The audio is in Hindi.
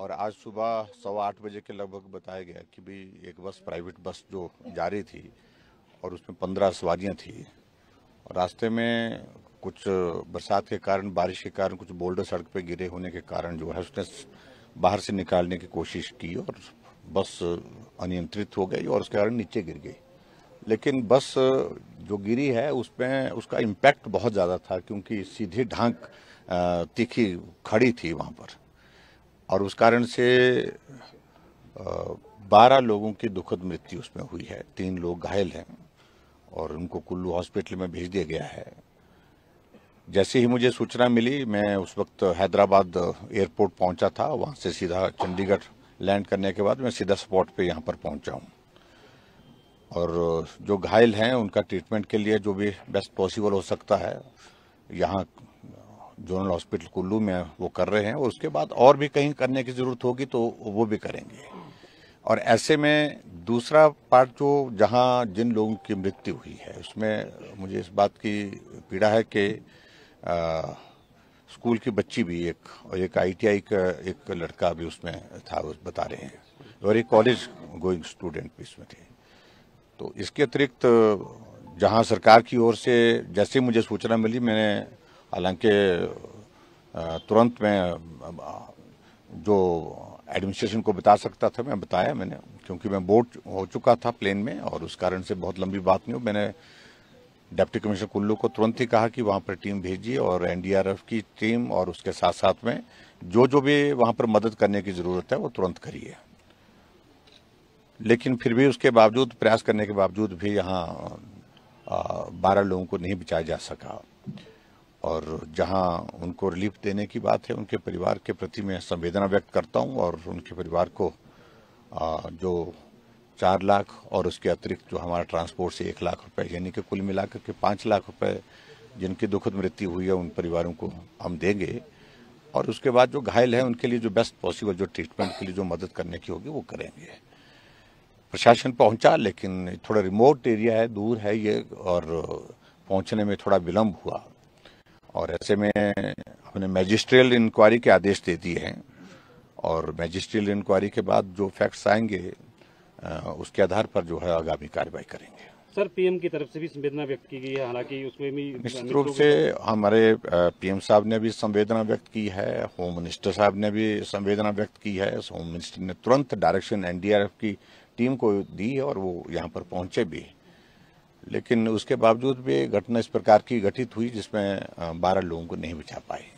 और आज सुबह सवा आठ बजे के लगभग बताया गया कि भी एक बस प्राइवेट बस जो जा रही थी और उसमें पंद्रह सवारियाँ थी और रास्ते में कुछ बरसात के कारण बारिश के कारण कुछ बोल्डर सड़क पे गिरे होने के कारण जो है उसने बाहर से निकालने की कोशिश की और बस अनियंत्रित हो गई और उसके कारण नीचे गिर गई लेकिन बस जो गिरी है उसमें उसका इम्पैक्ट बहुत ज़्यादा था क्योंकि सीधी ढांक तीखी खड़ी थी वहाँ पर और उस कारण से बारह लोगों की दुखद मृत्यु उसमें हुई है तीन लोग घायल हैं और उनको कुल्लू हॉस्पिटल में भेज दिया गया है जैसे ही मुझे सूचना मिली मैं उस वक्त हैदराबाद एयरपोर्ट पहुंचा था वहां से सीधा चंडीगढ़ लैंड करने के बाद मैं सीधा स्पॉट पे यहां पर पहुंचा हूं और जो घायल हैं उनका ट्रीटमेंट के लिए जो भी बेस्ट पॉसिबल हो सकता है यहाँ जोनल हॉस्पिटल कुल्लू में वो कर रहे हैं और उसके बाद और भी कहीं करने की ज़रूरत होगी तो वो भी करेंगे और ऐसे में दूसरा पार्ट जो जहां जिन लोगों की मृत्यु हुई है उसमें मुझे इस बात की पीड़ा है कि स्कूल की बच्ची भी एक और एक आईटीआई का एक लड़का भी उसमें था उस बता रहे हैं और एक कॉलेज गोइंग स्टूडेंट भी इसमें थे तो इसके अतिरिक्त जहां सरकार की ओर से जैसे मुझे सूचना मिली मैंने हालांकि तुरंत मैं जो एडमिनिस्ट्रेशन को बता सकता था मैं बताया मैंने क्योंकि मैं बोर्ड हो चुका था प्लेन में और उस कारण से बहुत लंबी बात नहीं हो मैंने डिप्टी कमिश्नर कुल्लू को तुरंत ही कहा कि वहाँ पर टीम भेजी और एनडीआरएफ की टीम और उसके साथ साथ में जो जो भी वहाँ पर मदद करने की ज़रूरत है वो तुरंत करिए लेकिन फिर भी उसके बावजूद प्रयास करने के बावजूद भी यहाँ बारह लोगों को नहीं बचाया जा सका और जहां उनको रिलीफ देने की बात है उनके परिवार के प्रति मैं संवेदना व्यक्त करता हूं और उनके परिवार को जो चार लाख और उसके अतिरिक्त जो हमारा ट्रांसपोर्ट से एक लाख रुपए यानी कि कुल मिलाकर के पाँच लाख रुपए जिनकी दुखद मृत्यु हुई है उन परिवारों को हम देंगे और उसके बाद जो घायल हैं उनके लिए जो बेस्ट पॉसिबल जो ट्रीटमेंट के लिए जो मदद करने की होगी वो करेंगे प्रशासन पहुंचा लेकिन थोड़ा रिमोट एरिया है दूर है ये और पहुंचने में थोड़ा विलम्ब हुआ और ऐसे में हमने मैजिस्ट्रियल इंक्वायरी के आदेश दे दिए हैं और मैजिस्ट्रियल इंक्वायरी के बाद जो फैक्ट्स आएंगे उसके आधार पर जो है आगामी कार्रवाई करेंगे सर पीएम की तरफ से भी संवेदना व्यक्त की गई है हालांकि उसमें भी निश्चित रूप से हमारे पीएम साहब ने भी संवेदना व्यक्त की है होम मिनिस्टर साहब ने भी संवेदना व्यक्त की है होम मिनिस्टर ने तुरंत डायरेक्शन एनडीआरएफ की टीम को दी और वो यहाँ पर पहुंचे भी लेकिन उसके बावजूद भी घटना इस प्रकार की घटित हुई जिसमें बारह लोगों को नहीं बचा पाई